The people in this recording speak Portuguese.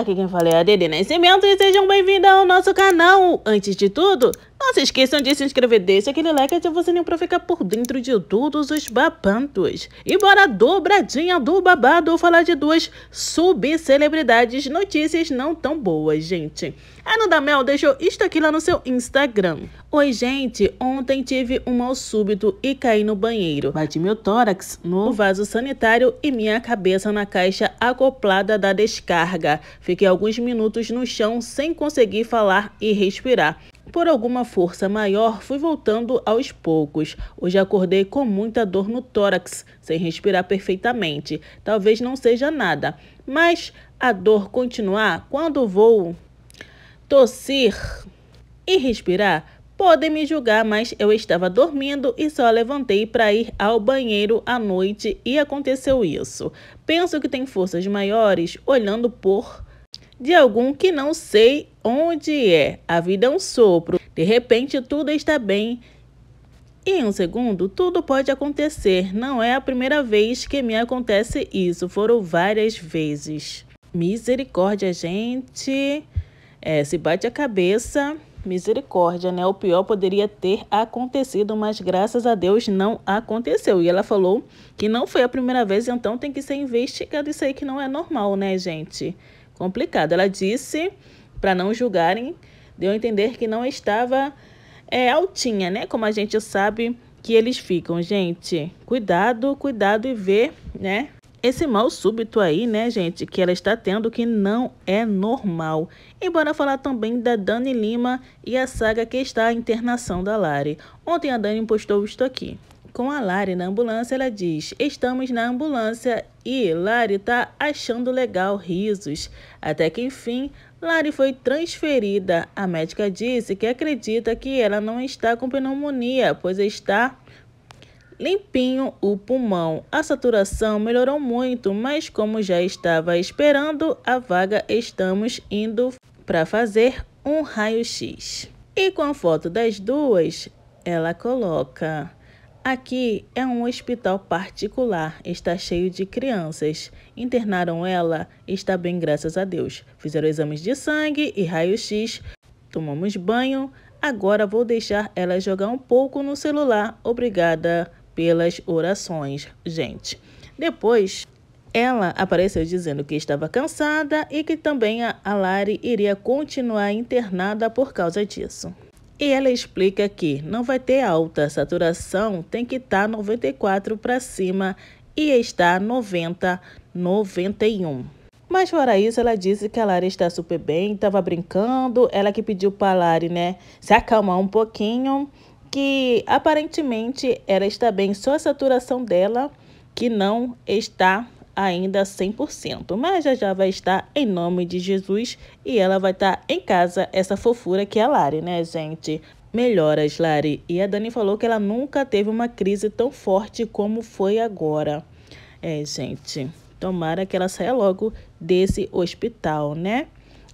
Aqui quem fala é a Dede Nascimento e sejam bem-vindos ao nosso canal. Antes de tudo, não se esqueçam de se inscrever, deixa aquele like ativa você nem pra ficar por dentro de todos os babantos. E bora dobradinha do babado falar de duas subcelebridades notícias não tão boas, gente. A é Nanda Mel deixou isto aqui lá no seu Instagram. Oi, gente, ontem tive um mal súbito e caí no banheiro. Bati meu tórax no vaso sanitário e minha cabeça na caixa acoplada da descarga. Fiquei alguns minutos no chão sem conseguir falar e respirar. Por alguma força maior, fui voltando aos poucos. Hoje acordei com muita dor no tórax, sem respirar perfeitamente. Talvez não seja nada, mas a dor continuar quando vou tossir e respirar Podem me julgar, mas eu estava dormindo e só levantei para ir ao banheiro à noite e aconteceu isso. Penso que tem forças maiores olhando por de algum que não sei onde é, a vida é um sopro, de repente tudo está bem. E em um segundo, tudo pode acontecer. Não é a primeira vez que me acontece isso, foram várias vezes. Misericórdia, gente. É, se bate a cabeça, misericórdia, né? O pior poderia ter acontecido, mas graças a Deus não aconteceu. E ela falou que não foi a primeira vez, então tem que ser investigado isso aí que não é normal, né, gente? Complicado. Ela disse para não julgarem, deu a entender que não estava é, altinha, né? Como a gente sabe que eles ficam, gente. Cuidado, cuidado e ver, né? Esse mal súbito aí, né, gente, que ela está tendo que não é normal. E bora falar também da Dani Lima e a saga que está a internação da Lari. Ontem a Dani postou isto aqui. Com a Lari na ambulância, ela diz: Estamos na ambulância e Lari tá achando legal risos. Até que enfim, Lari foi transferida. A médica disse que acredita que ela não está com pneumonia, pois está limpinho o pulmão. A saturação melhorou muito, mas como já estava esperando a vaga, estamos indo para fazer um raio-x. E com a foto das duas, ela coloca Aqui é um hospital particular, está cheio de crianças. Internaram ela, está bem, graças a Deus. Fizeram exames de sangue e raio-x, tomamos banho. Agora vou deixar ela jogar um pouco no celular. Obrigada pelas orações, gente. Depois, ela apareceu dizendo que estava cansada e que também a Lari iria continuar internada por causa disso. E ela explica que não vai ter alta saturação, tem que estar 94 para cima e está 90, 91. Mas fora isso, ela disse que a Lari está super bem, estava brincando, ela que pediu para a Lari, né, se acalmar um pouquinho, que aparentemente ela está bem, só a saturação dela que não está ainda 100%, mas já já vai estar em nome de Jesus e ela vai estar em casa, essa fofura que é a Lari, né, gente? Melhoras, Lari. E a Dani falou que ela nunca teve uma crise tão forte como foi agora. É, gente, tomara que ela saia logo desse hospital, né?